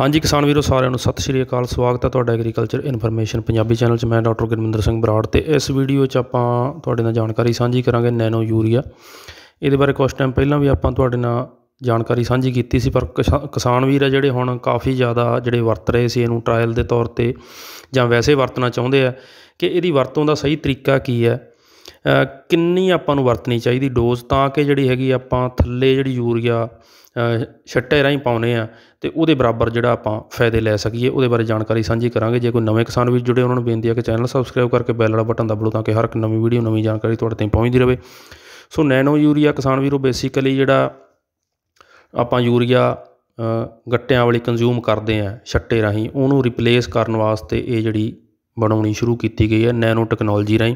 ਹਾਂਜੀ ਕਿਸਾਨ ਵੀਰੋ ਸਾਰਿਆਂ ਨੂੰ ਸਤਿ ਸ਼੍ਰੀ ਅਕਾਲ ਸਵਾਗਤ ਹੈ ਤੁਹਾਡਾ ਐਗਰੀਕਲਚਰ ਇਨਫੋਰਮੇਸ਼ਨ ਪੰਜਾਬੀ ਚੈਨਲ 'ਚ ਮੈਂ ਡਾਕਟਰ ਗੁਰਮਿੰਦਰ ਸਿੰਘ ਬਰਾੜ ਤੇ ਇਸ ਵੀਡੀਓ 'ਚ ਆਪਾਂ ਤੁਹਾਡੇ ਨਾਲ ਜਾਣਕਾਰੀ ਸਾਂਝੀ ਕਰਾਂਗੇ ਨੈਨੋ ਯੂਰੀਆ ਇਹਦੇ ਬਾਰੇ ਕੁਝ ਟਾਈਮ ਪਹਿਲਾਂ ਵੀ ਆਪਾਂ ਤੁਹਾਡੇ ਨਾਲ ਜਾਣਕਾਰੀ ਸਾਂਝੀ ਕੀਤੀ ਸੀ ਪਰ ਕਿਸਾਨ ਵੀਰ ਆ ਜਿਹੜੇ ਹੁਣ ਕਾਫੀ ਜ਼ਿਆਦਾ ਜਿਹੜੇ ਵਰਤ ਰਹੇ ਸੀ ਇਹਨੂੰ ਟ੍ਰਾਇਲ ਦੇ ਤੌਰ ਤੇ ਜਾਂ ਵੈਸੇ ਵਰਤਣਾ ਚਾਹੁੰਦੇ ਆ ਕਿ ਇਹਦੀ ਵਰਤੋਂ ਦਾ ਸਹੀ ਤਰੀਕਾ ਕੀ ਹੈ ਕਿੰਨੀ ਆਪਾਂ ਨੂੰ ਵਰਤਣੀ ਚਾਹੀਦੀ ਡੋਜ਼ ਤਾਂ ਕਿ ਜਿਹੜੀ ਹੈਗੀ ਆਪਾਂ ਥੱਲੇ ਜਿਹੜੀ ਯੂਰੀਆ ਛੱਟੇ ਰਾਹੀਂ ਪਾਉਨੇ ਆ ਤੇ ਉਹਦੇ ਬਰਾਬਰ ਜਿਹੜਾ ਆਪਾਂ ਫਾਇਦੇ ਲੈ ਸਕੀਏ ਉਹਦੇ ਬਾਰੇ ਜਾਣਕਾਰੀ ਸਾਂਝੀ ਕਰਾਂਗੇ ਜੇ ਕੋਈ ਨਵੇਂ ਕਿਸਾਨ ਵੀ ਜੁੜੇ ਉਹਨਾਂ ਨੂੰ ਬੇਨਤੀ ਹੈ ਕਿ ਚੈਨਲ ਸਬਸਕ੍ਰਾਈਬ ਕਰਕੇ ਬੈਲ ਵਾਲਾ ਬਟਨ ਦਬਾ ਲਓ ਤਾਂ ਕਿ ਹਰ ਇੱਕ ਨਵੀਂ ਵੀਡੀਓ ਨਵੀਂ ਜਾਣਕਾਰੀ ਤੁਹਾਡੇ ਤੱਕ ਪਹੁੰਚਦੀ ਰਹੇ ਸੋ ਨੈਨੋ ਯੂਰੀਆ ਕਿਸਾਨ ਵੀਰੋ ਬੇਸਿਕਲੀ ਜਿਹੜਾ ਆਪਾਂ ਯੂਰੀਆ ਗੱਟਿਆਂ ਵਾਲੀ ਕੰਜ਼ੂਮ ਕਰਦੇ ਆ ਛੱਟੇ ਰਾਹੀਂ ਉਹਨੂੰ ਰਿਪਲੇਸ ਕਰਨ ਵਾਸਤੇ ਇਹ ਜਿਹੜੀ ਬਣਾਉਣੀ ਸ਼ੁਰੂ ਕੀਤੀ ਗਈ ਹੈ ਨੈਨੋ ਟੈਕਨੋਲੋਜੀ ਰਾਹੀਂ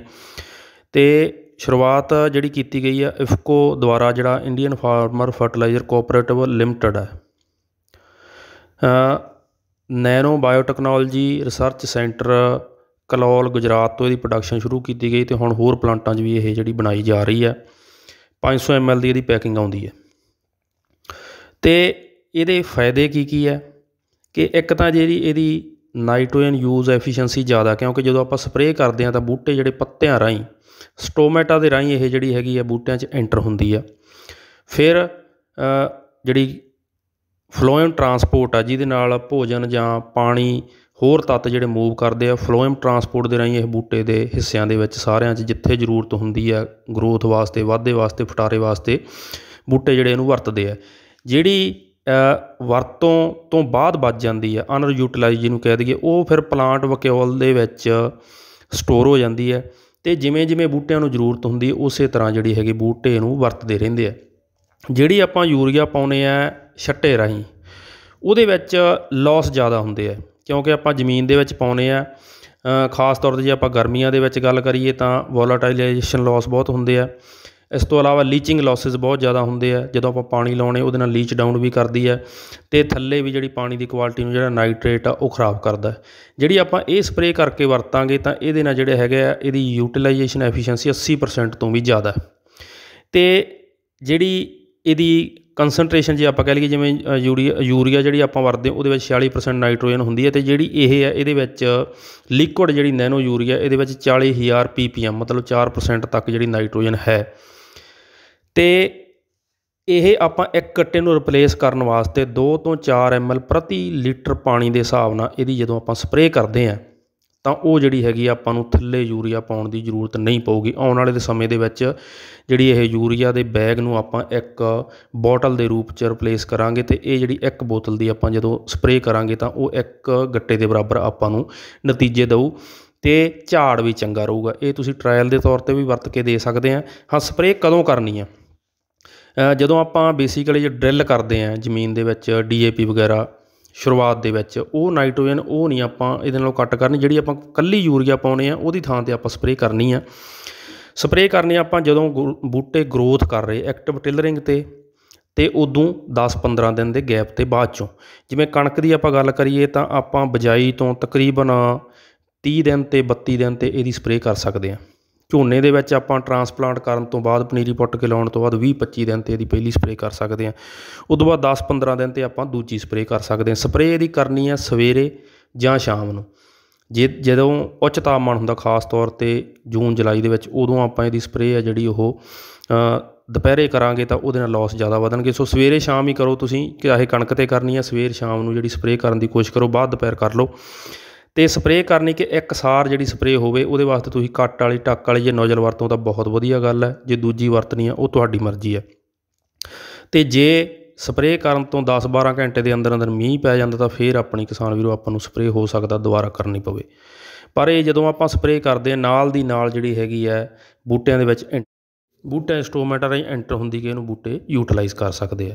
ਤੇ ਸ਼ੁਰੂਆਤ ਜਿਹੜੀ ਕੀਤੀ ਗਈ ਆ ਇਫਕੋ ਦੁਆਰਾ ਜਿਹੜਾ Indian farmer fertiliser cooperative limited ਹੈ nano biotechnology research centre Kalol Gujarat ਤੋਂ ਇਹਦੀ ਪ੍ਰੋਡਕਸ਼ਨ ਸ਼ੁਰੂ ਕੀਤੀ ਗਈ ਤੇ ਹੁਣ ਹੋਰ ਪਲਾਂਟਾਂ 'ਚ ਵੀ ਇਹ ਜਿਹੜੀ ਬਣਾਈ ਜਾ ਰਹੀ ਹੈ 500 ml ਦੀ ਇਹਦੀ ਪੈਕਿੰਗ ਆਉਂਦੀ ਹੈ ਤੇ ਇਹਦੇ ਫਾਇਦੇ ਕੀ ਕੀ ਹੈ ਕਿ ਇੱਕ ਤਾਂ ਜਿਹੜੀ ਇਹਦੀ ਨਾਈਟ੍ਰੋਜਨ ਯੂਜ਼ ਐਫੀਸ਼ੀਐਂਸੀ ਜ਼ਿਆਦਾ ਕਿਉਂਕਿ ਜਦੋਂ ਆਪਾਂ ਸਪਰੇਅ ਕਰਦੇ ਹਾਂ ਤਾਂ ਬੂਟੇ ਜਿਹੜੇ ਪੱਤਿਆਂ ਰਾਹੀਂ ਸਟੋਮੈਟਾ ਦੇ ਰਾਹੀਂ ਇਹ ਜਿਹੜੀ ਹੈਗੀ ਆ ਬੂਟਿਆਂ 'ਚ ਐਂਟਰ ਹੁੰਦੀ ਆ ਫਿਰ ਜਿਹੜੀ ਫਲੋਇਮ ਟਰਾਂਸਪੋਰਟ ਆ ਜਿਹਦੇ ਨਾਲ ਭੋਜਨ ਜਾਂ ਪਾਣੀ ਹੋਰ ਤੱਤ ਜਿਹੜੇ ਮੂਵ ਕਰਦੇ ਆ ਫਲੋਇਮ ਟਰਾਂਸਪੋਰਟ ਦੇ ਰਾਹੀਂ ਇਹ ਬੂਟੇ ਦੇ ਹਿੱਸਿਆਂ ਦੇ ਵਿੱਚ ਸਾਰਿਆਂ 'ਚ ਜਿੱਥੇ ਜ਼ਰੂਰਤ ਹੁੰਦੀ ਆ ਗਰੋਥ ਵਾਸਤੇ ਵਾਧੇ ਵਾਸਤੇ ਫਟਾਰੇ ਵਾਸਤੇ ਬੂਟੇ ਜਿਹੜੇ ਇਹਨੂੰ ਵਰਤਦੇ ਆ ਜਿਹੜੀ ਵਰਤੋਂ ਤੋਂ ਬਾਅਦ ਬਚ ਜਾਂਦੀ ਹੈ ਅਨਰ ਅਨਯੂਟਿਲਾਈਜ਼ ਜਿਹਨੂੰ ਕਹਿ ਦਈਏ ਉਹ ਫਿਰ ਪਲਾਂਟ ਵਕਿਓਲ ਦੇ ਵਿੱਚ ਸਟੋਰ ਹੋ ਜਾਂਦੀ ਹੈ ਤੇ ਜਿਵੇਂ ਜਿਵੇਂ ਬੂਟਿਆਂ ਨੂੰ ਜ਼ਰੂਰਤ ਹੁੰਦੀ ਉਸੇ ਤਰ੍ਹਾਂ ਜਿਹੜੀ ਹੈਗੀ ਬੂਟੇ ਨੂੰ ਵਰਤਦੇ ਰਹਿੰਦੇ ਆ ਜਿਹੜੀ ਆਪਾਂ ਯੂਰੀਆ ਪਾਉਨੇ ਆ ਛੱਟੇ ਰਾਹੀਂ ਉਹਦੇ ਵਿੱਚ ਲਾਸ ਜ਼ਿਆਦਾ ਹੁੰਦੇ ਆ ਕਿਉਂਕਿ ਆਪਾਂ ਜ਼ਮੀਨ ਦੇ ਵਿੱਚ ਪਾਉਨੇ ਆ ਖਾਸ ਤੌਰ ਤੇ ਜੇ ਆਪਾਂ ਗਰਮੀਆਂ ਦੇ ਵਿੱਚ ਗੱਲ ਕਰੀਏ ਤਾਂ ਵੋਲਟਾਈਲਾਈਜੇਸ਼ਨ ਲਾਸ ਬਹੁਤ ਹੁੰਦੇ ਆ ਇਸ ਤੋਂ ਇਲਾਵਾ ਲੀਚਿੰਗ ਲਾਸਸ ਬਹੁਤ ਜ਼ਿਆਦਾ ਹੁੰਦੇ ਆ ਜਦੋਂ ਆਪਾਂ ਪਾਣੀ ਲਾਉਣੇ ਉਹਦੇ ਨਾਲ ਲੀਚ ਡਾਊਨ ਵੀ ਕਰਦੀ ਹੈ ਤੇ ਥੱਲੇ ਵੀ ਜਿਹੜੀ ਪਾਣੀ ਦੀ ਕੁਆਲਿਟੀ ਨੂੰ ਜਿਹੜਾ ਨਾਈਟ੍ਰੇਟ ਆ ਉਹ ਖਰਾਬ ਕਰਦਾ ਜਿਹੜੀ ਆਪਾਂ ਇਹ ਸਪਰੇਅ ਕਰਕੇ ਵਰਤਾਂਗੇ ਤਾਂ ਇਹਦੇ ਨਾਲ ਜਿਹੜੇ ਹੈਗੇ ਆ ਇਹਦੀ ਯੂਟਿਲਾਈਜੇਸ਼ਨ ਐਫੀਸ਼ੀਐਂਸੀ 80% ਤੋਂ ਵੀ ਜ਼ਿਆਦਾ ਤੇ ਜਿਹੜੀ ਇਹਦੀ ਕਨਸੈਂਟ੍ਰੇਸ਼ਨ ਜੇ ਆਪਾਂ ਕਹ ਲਈਏ ਜਿਵੇਂ ਯੂਰੀਆ ਯੂਰੀਆ ਜਿਹੜੀ ਆਪਾਂ ਵਰਤਦੇ ਉਹਦੇ ਵਿੱਚ 46% ਨਾਈਟ੍ਰੋਜਨ ਹੁੰਦੀ ਹੈ ਤੇ ਜਿਹੜੀ ਇਹ ਹੈ ਇਹਦੇ ਵਿੱਚ ਲਿਕੁਇਡ ਜਿਹੜੀ ਨੈਨੋ ਯੂਰੀਆ ਇਹਦੇ ਵਿੱਚ 40000 ppm ਮਤਲਬ 4% ਤੱਕ ਜਿਹੜੀ ਨਾਈਟ੍ਰੋਜਨ ਹੈ ਤੇ ਇਹ ਆਪਾਂ ਇੱਕ ਕੱਟੇ ਨੂੰ ਰਿਪਲੇਸ ਕਰਨ ਵਾਸਤੇ 2 ਤੋਂ 4 ਐਮਐਲ ਪ੍ਰਤੀ ਲੀਟਰ ਪਾਣੀ ਦੇ ਹਿਸਾਬ ਨਾਲ ਇਹਦੀ ਜਦੋਂ ਆਪਾਂ ਸਪਰੇਅ ਕਰਦੇ ਆ ਤਾਂ ਉਹ ਜਿਹੜੀ ਹੈਗੀ ਆਪਾਂ ਨੂੰ ਥੱਲੇ ਯੂਰੀਆ ਪਾਉਣ ਦੀ ਜ਼ਰੂਰਤ ਨਹੀਂ ਪਊਗੀ ਆਉਣ ਵਾਲੇ ਦੇ ਸਮੇਂ ਦੇ ਵਿੱਚ ਜਿਹੜੀ ਇਹ ਯੂਰੀਆ ਦੇ ਬੈਗ ਨੂੰ ਆਪਾਂ ਇੱਕ ਬੋਟਲ ਦੇ ਰੂਪ 'ਚ ਰਿਪਲੇਸ ਕਰਾਂਗੇ ਤੇ ਇਹ ਜਿਹੜੀ ਇੱਕ ਬੋਤਲ ਦੀ ਆਪਾਂ ਜਦੋਂ ਸਪਰੇਅ ਕਰਾਂਗੇ ਤਾਂ ਉਹ ਇੱਕ ਗੱਟੇ ਦੇ ਬਰਾਬਰ ਆਪਾਂ ਨੂੰ ਨਤੀਜੇ ਦਊ ਤੇ ਝਾੜ ਵੀ ਚੰਗਾ ਰਹੂਗਾ ਇਹ ਤੁਸੀਂ ਟ੍ਰਾਇਲ ਦੇ ਤੌਰ ਤੇ ਵੀ ਵਰਤ ਕੇ ਦੇ ਸਕਦੇ ਆ ਹਾਂ ਸਪਰੇਅ ਕਦੋਂ ਕਰਨੀ ਆ ਜਦੋਂ ਆਪਾਂ ਬੇਸਿਕਲੀ ਡਰਿਲ ਕਰਦੇ ਆਂ ਜ਼ਮੀਨ ਦੇ ਵਿੱਚ ਡੀਏਪੀ ਵਗੈਰਾ ਸ਼ੁਰੂਆਤ ਦੇ ਵਿੱਚ ਉਹ ਨਾਈਟ੍ਰੋਜਨ ਉਹ ਨਹੀਂ ਆਪਾਂ ਇਹਦੇ ਨਾਲੋਂ ਕੱਟ ਕਰਨੀ ਜਿਹੜੀ ਆਪਾਂ ਕੱਲੀ ਯੂਰੀਆ ਪਾਉਨੇ ਆ ਉਹਦੀ ਥਾਂ ਤੇ ਆਪਾਂ ਸਪਰੇਅ ਕਰਨੀ ਆ ਸਪਰੇਅ ਕਰਨੀ ਆਪਾਂ ਜਦੋਂ ਬੂਟੇ ਗਰੋਥ ਕਰ ਰਹੇ ਐਕਟਿਵ ਟਿਲਰਿੰਗ ਤੇ ਤੇ ਉਦੋਂ 10-15 ਦਿਨ ਦੇ ਗੈਪ ਤੇ ਬਾਅਦ ਚੋਂ ਜਿਵੇਂ ਕਣਕ ਦੀ ਆਪਾਂ ਗੱਲ ਕਰੀਏ ਤਾਂ ਆਪਾਂ ਬਜਾਈ ਤੋਂ ਤਕਰੀਬਨ 30 ਦਿਨ ਤੇ 32 ਦਿਨ ਤੇ ਇਹਦੀ ਸਪਰੇਅ ਕਰ ਸਕਦੇ ਆ ਝੋਨੇ ਦੇ ਵਿੱਚ ਆਪਾਂ ਟਰਾਂਸਪਲਾਂਟ ਕਰਨ ਤੋਂ ਬਾਅਦ ਪਨੀਰੀ ਪੁੱਟ ਕੇ ਲਾਉਣ ਤੋਂ ਬਾਅਦ 20 25 ਦਿਨ ਤੇ ਇਹਦੀ ਪਹਿਲੀ ਸਪਰੇਅ ਕਰ ਸਕਦੇ ਆ ਉਸ ਤੋਂ ਬਾਅਦ 10 15 ਦਿਨ ਤੇ ਆਪਾਂ ਦੂਜੀ ਸਪਰੇਅ ਕਰ ਸਕਦੇ ਆ ਸਪਰੇਅ ਇਹਦੀ ਕਰਨੀ ਆ ਸਵੇਰੇ ਜਾਂ ਸ਼ਾਮ ਨੂੰ ਜੇ ਜਦੋਂ ਉੱਚ ਤਾਪਮਾਨ ਹੁੰਦਾ ਖਾਸ ਤੌਰ ਤੇ ਜੂਨ ਜੁਲਾਈ ਦੇ ਵਿੱਚ ਉਦੋਂ ਆਪਾਂ ਇਹਦੀ ਸਪਰੇਅ ਆ ਜਿਹੜੀ ਉਹ ਦੁਪਹਿਰੇ ਕਰਾਂਗੇ ਤਾਂ ਉਹਦੇ ਨਾਲ ਲਾਸ ਜ਼ਿਆਦਾ ਵਧਣਗੇ ਸੋ ਸਵੇਰੇ ਸ਼ਾਮ ਹੀ ਕਰੋ ਤੁਸੀਂ ਚਾਹੇ ਕਣਕ ਤੇ ਕਰਨੀ ਆ ਸਵੇਰ ਸ਼ਾਮ ਨੂੰ ਜਿਹੜੀ ਸਪਰੇਅ ਕਰਨ ਦੀ ਕੋਸ਼ਿਸ਼ ਕਰੋ ਬਾਅਦ ਦੁਪਹਿਰ ਕਰ ਲਓ ਤੇ ਸਪਰੇਅ ਕਰਨੀ ਕਿ ਇੱਕਸਾਰ ਜਿਹੜੀ ਸਪਰੇਅ ਹੋਵੇ ਉਹਦੇ ਵਾਸਤੇ ਤੁਸੀਂ ਕੱਟ ਵਾਲੀ ਟੱਕ ਵਾਲੀ ਜੇ ਨੋਜ਼ਲ ਵਰਤੋਂ ਤਾਂ ਬਹੁਤ ਵਧੀਆ ਗੱਲ ਹੈ ਜੇ ਦੂਜੀ ਵਰਤਣੀ ਆ ਉਹ ਤੁਹਾਡੀ ਮਰਜ਼ੀ ਹੈ ਤੇ ਜੇ ਸਪਰੇਅ ਕਰਨ ਤੋਂ 10-12 ਘੰਟੇ ਦੇ ਅੰਦਰ ਅੰਦਰ ਮੀਂਹ ਪੈ ਜਾਂਦਾ ਤਾਂ ਫੇਰ ਆਪਣੀ ਕਿਸਾਨ ਵੀਰੋ ਆਪਾਂ ਨੂੰ ਸਪਰੇਅ ਹੋ ਸਕਦਾ ਦੁਬਾਰਾ ਕਰਨੀ ਪਵੇ ਪਰ ਇਹ ਜਦੋਂ ਆਪਾਂ ਸਪਰੇਅ ਕਰਦੇ ਆ ਨਾਲ ਦੀ ਨਾਲ ਜਿਹੜੀ ਹੈਗੀ ਹੈ ਬੂਟਿਆਂ ਦੇ ਵਿੱਚ ਬੂਟਾ ਇੰਸਟਰੂਮੈਂਟ ਰਾਹੀਂ ਐਂਟਰ ਹੁੰਦੀ ਕਿ ਇਹਨੂੰ ਬੂਟੇ ਯੂਟਿਲਾਈਜ਼ ਕਰ ਸਕਦੇ ਆ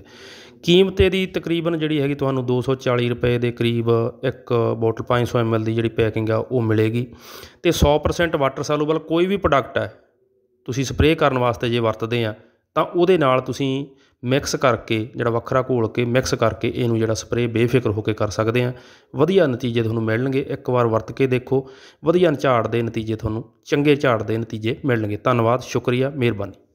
ਕੀਮਤ ਇਹਦੀ ਤਕਰੀਬਨ ਜਿਹੜੀ ਹੈਗੀ ਤੁਹਾਨੂੰ 240 ਰੁਪਏ ਦੇ ਕਰੀਬ ਇੱਕ ਬੋਟਲ 500 ਐਮਐਲ ਦੀ ਜਿਹੜੀ ਪੈਕਿੰਗ ਆ ਉਹ ਮਿਲੇਗੀ ਤੇ 100% ਵਾਟਰ ਸੈਲੂਬਲ ਕੋਈ ਵੀ ਪ੍ਰੋਡਕਟ ਹੈ ਤੁਸੀਂ ਸਪਰੇਅ ਕਰਨ ਵਾਸਤੇ ਜੇ ਵਰਤਦੇ ਆ ਤਾਂ ਉਹਦੇ ਨਾਲ ਤੁਸੀਂ ਮਿਕਸ ਕਰਕੇ ਜਿਹੜਾ ਵੱਖਰਾ ਘੋਲ ਕੇ ਮਿਕਸ ਕਰਕੇ ਇਹਨੂੰ ਜਿਹੜਾ ਸਪਰੇਅ ਬੇਫਿਕਰ ਹੋ ਕੇ ਕਰ ਸਕਦੇ ਆ ਵਧੀਆ ਨਤੀਜੇ ਤੁਹਾਨੂੰ ਮਿਲਣਗੇ ਇੱਕ ਵਾਰ ਵਰਤ ਕੇ ਦੇਖੋ ਵਧੀਆ ਝਾੜ ਦੇ ਨਤੀਜੇ ਤੁਹਾਨੂੰ ਚੰਗੇ ਝਾੜ ਦੇ ਨਤੀਜੇ ਮਿਲਣਗੇ ਧੰਨਵਾਦ ਸ਼ੁਕਰੀਆ ਮਿਹਰਬਾਨੀ